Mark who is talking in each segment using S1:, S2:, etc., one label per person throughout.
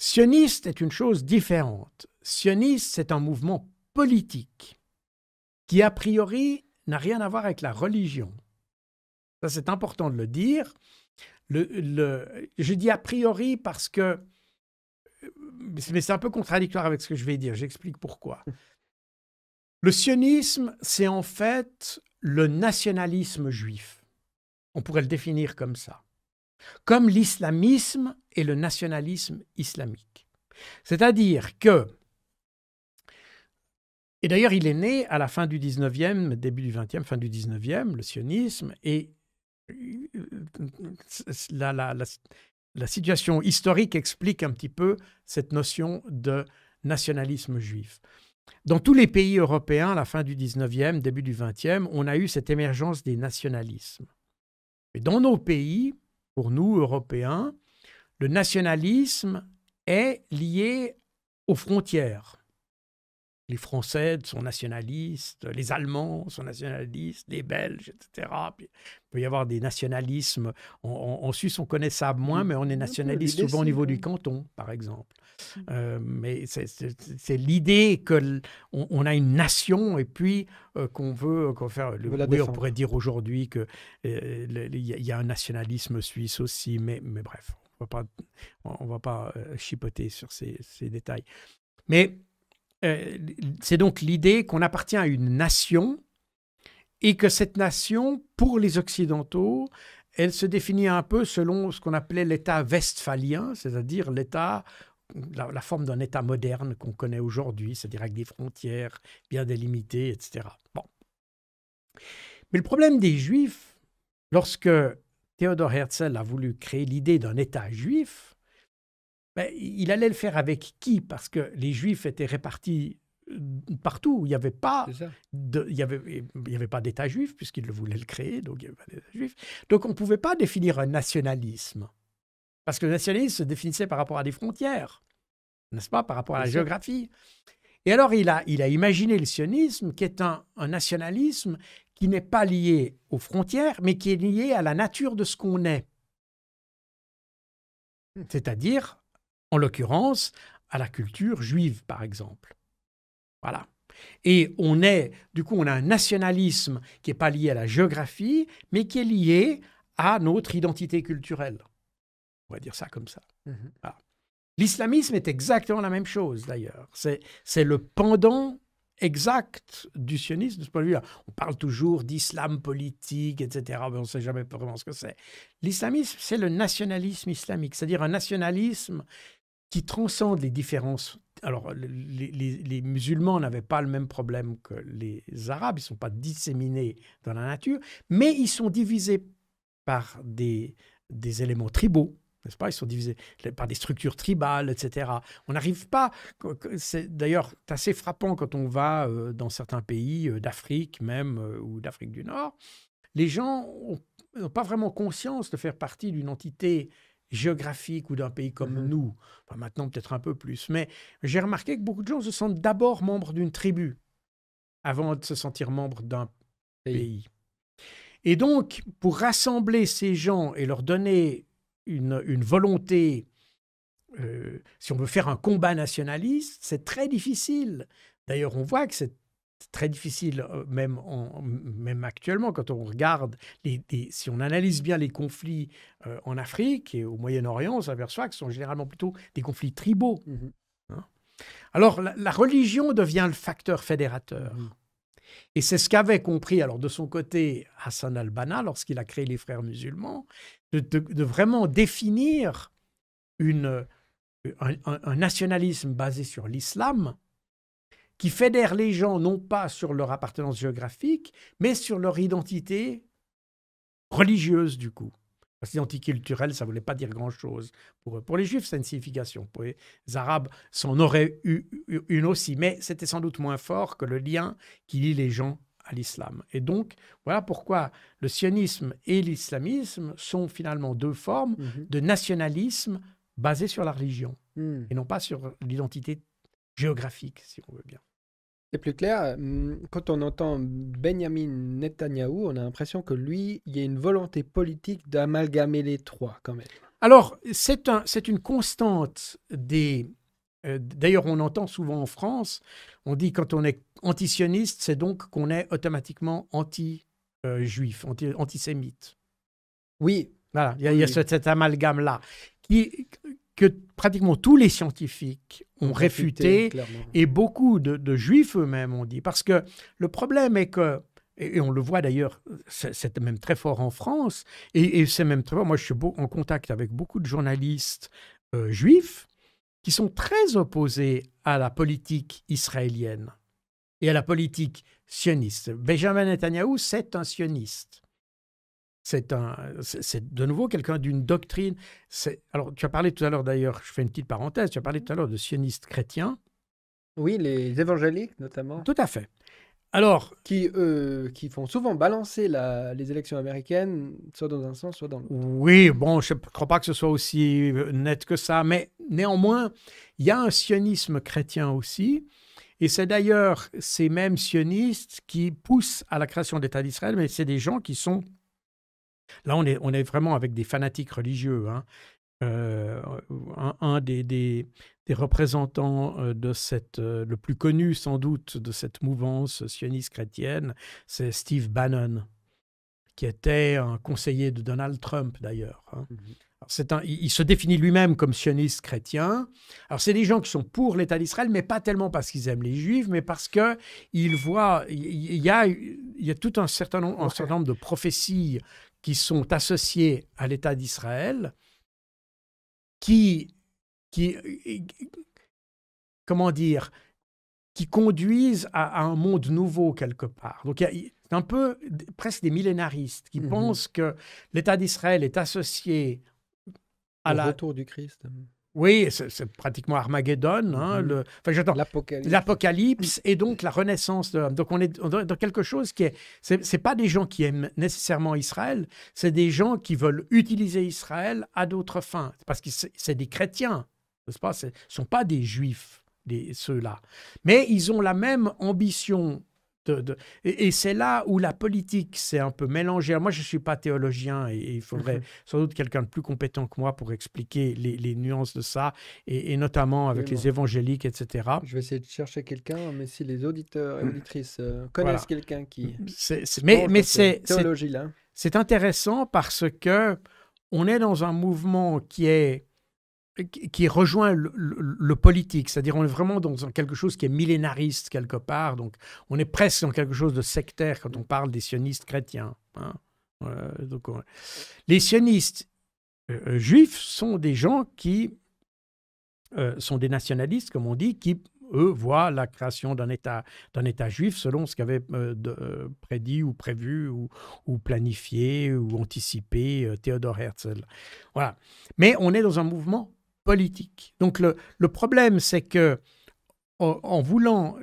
S1: Sioniste est une chose différente. Sioniste, c'est un mouvement politique qui, a priori, n'a rien à voir avec la religion. Ça, c'est important de le dire. je dis a priori parce que... Euh, mais c'est un peu contradictoire avec ce que je vais dire. J'explique pourquoi. Le sionisme, c'est en fait le nationalisme juif. On pourrait le définir comme ça comme l'islamisme et le nationalisme islamique. C'est-à-dire que, et d'ailleurs il est né à la fin du 19e, début du 20e, fin du 19e, le sionisme, et euh, la, situation historique explique un petit peu cette notion de nationalisme juif. Dans tous les pays européens, à la fin du 19e, début du 20e, on a eu cette émergence des nationalismes. Mais dans nos pays, pour nous, Européens, le nationalisme est lié aux frontières. Les Français sont nationalistes, les Allemands sont nationalistes, les Belges, etc. il peut y avoir des nationalismes. En, Suisse, on connaît ça moins, mais on est nationaliste souvent au niveau du canton, par exemple. Mmh. Euh, mais c'est l'idée qu'on on a une nation et puis euh, qu'on veut euh, faire. Le, oui, on pourrait dire aujourd'hui qu'il il y, a un nationalisme suisse aussi, mais, mais bref, on ne va pas chipoter sur ces, ces détails. Mais euh, c'est donc l'idée qu'on appartient à une nation et que cette nation, pour les Occidentaux, elle se définit un peu selon ce qu'on appelait l'État westphalien, c'est-à-dire l'État, la, forme d'un État moderne qu'on connaît aujourd'hui, c'est-à-dire avec des frontières bien délimitées, etc. Mais le problème des Juifs, lorsque Théodore Herzl a voulu créer l'idée d'un État juif, ben, il allait le faire avec qui Parce que les Juifs étaient répartis euh, partout. Il n'y avait pas, il avait, pas d'État juif puisqu'il le voulait le créer, donc il n'y avait pas d'État juif. Donc on ne pouvait pas définir un nationalisme parce que le nationalisme se définissait par rapport à des frontières, n'est-ce pas, par rapport à la géographie. Et alors il a, imaginé le sionisme qui est un, un nationalisme qui n'est pas lié aux frontières, mais qui est lié à la nature de ce qu'on est. C'est-à-dire en l'occurrence à la culture juive, par exemple. Voilà. Et on est, du coup, on a un nationalisme qui n'est pas lié à la géographie, mais qui est lié à notre identité culturelle. On va dire ça comme ça. Mhm. L'islamisme est exactement la même chose, d'ailleurs. C'est le pendant exact du sionisme de ce point de vue-là. On parle toujours d'islam politique, etc., mais on ne sait jamais vraiment ce que c'est. L'islamisme, c'est le nationalisme islamique, c'est-à-dire un nationalisme qui transcendent les différences. Alors, les, musulmans n'avaient pas le même problème que les arabes, ils ne sont pas disséminés dans la nature, mais ils sont divisés par des, des éléments tribaux, n'est-ce pas Ils sont divisés par des structures tribales, etc. On n'arrive pas. C'est d'ailleurs assez frappant quand on va euh, dans certains pays euh, d'Afrique, même euh, ou d'Afrique du Nord. Les gens n'ont pas vraiment conscience de faire partie d'une entité géographique ou d'un pays comme mhm. nous. Enfin, maintenant, peut-être un peu plus. Mais j'ai remarqué que beaucoup de gens se sentent d'abord membres d'une tribu avant de se sentir membres d'un pays. Et donc, pour rassembler ces gens et leur donner une, volonté, euh, si on veut faire un combat nationaliste, c'est très difficile. D'ailleurs, on voit que c'est très difficile, euh, même, même actuellement, quand on regarde, les, si on analyse bien les conflits euh, en Afrique et au Moyen-Orient, on s'aperçoit que ce sont généralement plutôt des conflits tribaux. Mmh hein. Alors, la, religion devient le facteur fédérateur. Mmh. Et c'est ce qu'avait compris, alors de son côté, Hassan al-Banna, lorsqu'il a créé les frères musulmans, de, vraiment définir une, un, nationalisme basé sur l'islam qui fédère les gens non pas sur leur appartenance géographique, mais sur leur identité religieuse du coup. Parce que culturelle, ça ne voulait pas dire grand-chose. Pour, pour les Juifs, c'est une signification. Pour les Arabes, en aurait eu une aussi, mais c'était sans doute moins fort que le lien qui lie les gens à l'islam. Et donc, voilà pourquoi le sionisme et l'islamisme sont finalement deux formes mhm. de nationalisme basé sur la religion hmm. et non pas sur l'identité géographique, si on veut bien. C'est plus clair. Quand on entend Benjamin Netanyahu, on a l'impression que lui, il y a une volonté politique d'amalgamer les trois, quand même. Alors, c'est un, une constante des. Euh, d'ailleurs, on entend souvent en France, on dit quand on est antisioniste, c'est donc qu'on est automatiquement anti-juif, anti antisémite. Oui. Voilà, il y a, cet amalgame-là qui, que pratiquement tous les scientifiques ont réfuté, et beaucoup de, juifs eux-mêmes ont dit. Parce que le problème est que et, on le voit d'ailleurs, c'est même très fort en France, et, c'est même très fort. Moi, je suis en contact avec beaucoup de journalistes euh, juifs qui sont très opposés à la politique israélienne et à la politique sioniste. Benjamin Netanyahu, c'est un sioniste. C'est de nouveau quelqu'un d'une doctrine. alors, tu as parlé tout à l'heure d'ailleurs, je fais une petite parenthèse, tu as parlé tout à l'heure de sionistes chrétiens. Oui, les évangéliques notamment. Tout à fait. Alors, qui, euh, font souvent balancer les élections américaines, soit dans un sens, soit dans l'autre. Oui, bon, je ne crois pas que ce soit aussi euh, net que ça, mais néanmoins, il y a un sionisme chrétien aussi. Et c'est d'ailleurs ces mêmes sionistes qui poussent à la création d'État d'Israël, mais c'est des gens qui sont Là, on est, vraiment avec des fanatiques religieux. Hein. Euh, un, des, représentants euh, de cette, euh, le plus connu sans doute de cette mouvance sioniste chrétienne, c'est Steve Bannon, qui était un conseiller de Donald Trump d'ailleurs. Hein. Mmh il se définit lui-même comme sioniste chrétien. Alors, c'est des gens qui sont pour l'État d'Israël, mais pas tellement parce qu'ils aiment les Juifs, mais parce que ils voient, il y a, tout un certain nombre de prophéties qui sont associés à l'État d'Israël, qui, qui, comment dire, qui conduisent à, un monde nouveau quelque part. Donc, c'est un peu presque des millénaristes qui mmh pensent que l'État d'Israël est associé à Au la... retour du Christ. Oui, c'est pratiquement Armageddon. Hein, mhm. L'Apocalypse. L'Apocalypse et donc la renaissance Donc on est dans quelque chose qui est... C'est pas des gens qui aiment nécessairement Israël, c'est des gens qui veulent utiliser Israël à d'autres fins. Parce que c'est des chrétiens, ce pas Ce sont pas des juifs, ceux-là. Mais ils ont la même ambition et, c'est là où la politique s'est un peu mélangée. moi, je ne suis pas théologien et, il faudrait mhm. sans doute quelqu'un de plus compétent que moi pour expliquer les, nuances de ça, et, notamment avec les évangéliques, etc. Je vais essayer de chercher quelqu'un, mais si les auditeurs et mm. auditrices euh, connaissent quelqu'un qui... Mm, mm, C là mais c'est... C'est intéressant parce que on est dans un mouvement qui est qui rejoint le, politique, c'est-à-dire on est vraiment dans quelque chose qui est millénariste quelque part, donc on est presque dans quelque chose de sectaire quand on parle des sionistes chrétiens. Hein. donc Les sionistes euh, euh, juifs sont des gens qui euh, sont des nationalistes, comme on dit, qui eux voient la création d'un État, d'un État juif selon ce qu'avait prédit ou prévu ou, planifié ou anticipé Théodore Herzl. Voilà. Mais on est dans un mouvement politique. Donc le, problème, c'est que en, voulant,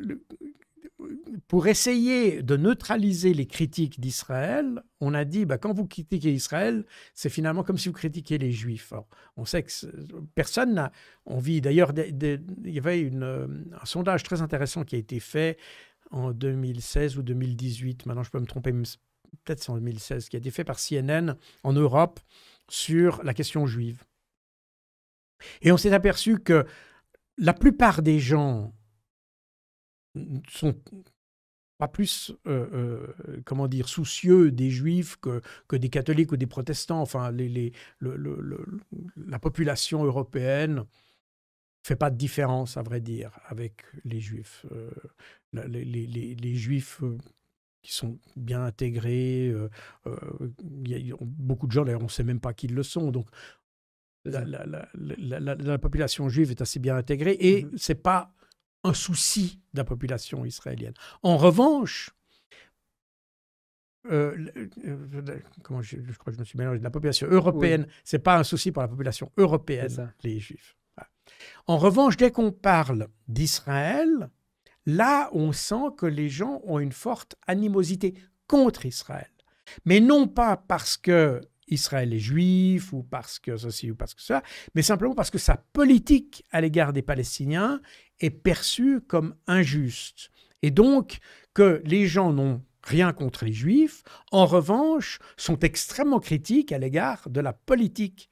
S1: pour essayer de neutraliser les critiques d'Israël, on a dit, bah, quand vous critiquez Israël, c'est finalement comme si vous critiquiez les Juifs. on sait que personne n'a... On vit d'ailleurs, il y avait euh, un sondage très intéressant qui a été fait en 2016 ou 2018, maintenant je peux me tromper, peut-être c'est en 2016, qui a été fait par CNN en Europe sur la question juive. Et on s'est aperçu que la plupart des gens sont pas plus, euh, euh, comment dire, soucieux des juifs que, que, des catholiques ou des protestants. Enfin, les, la population européenne fait pas de différence, à vrai dire, avec les juifs. Euh, les, juifs qui sont bien intégrés, il y a, beaucoup de gens, d'ailleurs, on ne sait même pas qui le sont. Donc, Mm. la, population juive est assez bien intégrée et ce mm-hmm. n'est c'est pas un souci de la population israélienne. En revanche, euh, euh, je, crois que je me suis mélangé, la population européenne, ce n'est pas un souci pour la population européenne, les juifs. En revanche, dès qu'on parle d'Israël, là, on sent que les gens ont une forte animosité contre Israël. Mais non pas parce que Israël est juif ou parce que ceci ou parce que cela, mais simplement parce que sa politique à l'égard des Palestiniens est perçue comme injuste. Et donc que les gens n'ont rien contre les juifs, en revanche, sont extrêmement critiques à l'égard de la politique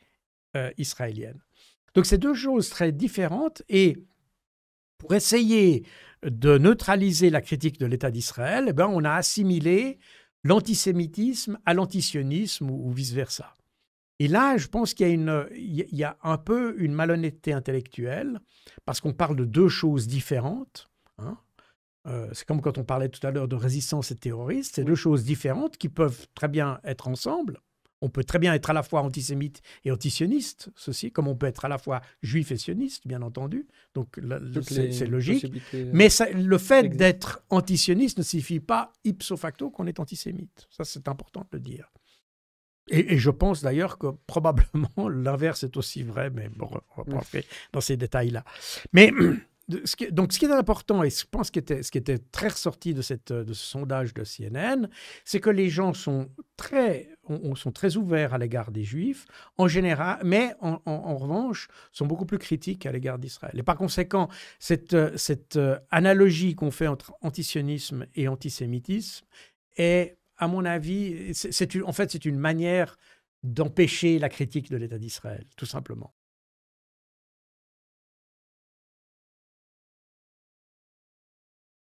S1: euh, israélienne. Donc c'est deux choses très différentes et pour essayer de neutraliser la critique de l'État d'Israël, eh ben, on a assimilé l'antisémitisme à l'antisionisme ou, vice-versa. Et là, je pense qu'il y a, un peu une malhonnêteté intellectuelle, parce qu'on parle de deux choses différentes. Hein. Euh, c'est comme quand on parlait tout à l'heure de résistance et de c'est deux choses différentes qui peuvent très bien être ensemble. On peut très bien être à la fois antisémite et antisioniste, ceci, comme on peut être à la fois juif et sioniste, bien entendu. Donc c'est logique. Euh, mais le fait d'être antisioniste ne signifie pas ipso facto qu'on est antisémite. Ça, c'est important de le dire. Et, je pense d'ailleurs que probablement l'inverse est aussi vrai, mais bon, on va pas dans ces détails-là. Mais donc, ce qui est important, et je pense que ce qui était très ressorti de, euh, ce sondage de CNN, c'est que les gens sont très, ouverts à l'égard des Juifs, en général, mais en, revanche, sont beaucoup plus critiques à l'égard d'Israël. Et par conséquent, cette, euh, euh, analogie qu'on fait entre antisionisme et antisémitisme est, à mon avis, en fait, c'est une manière d'empêcher la critique de l'État d'Israël, tout simplement.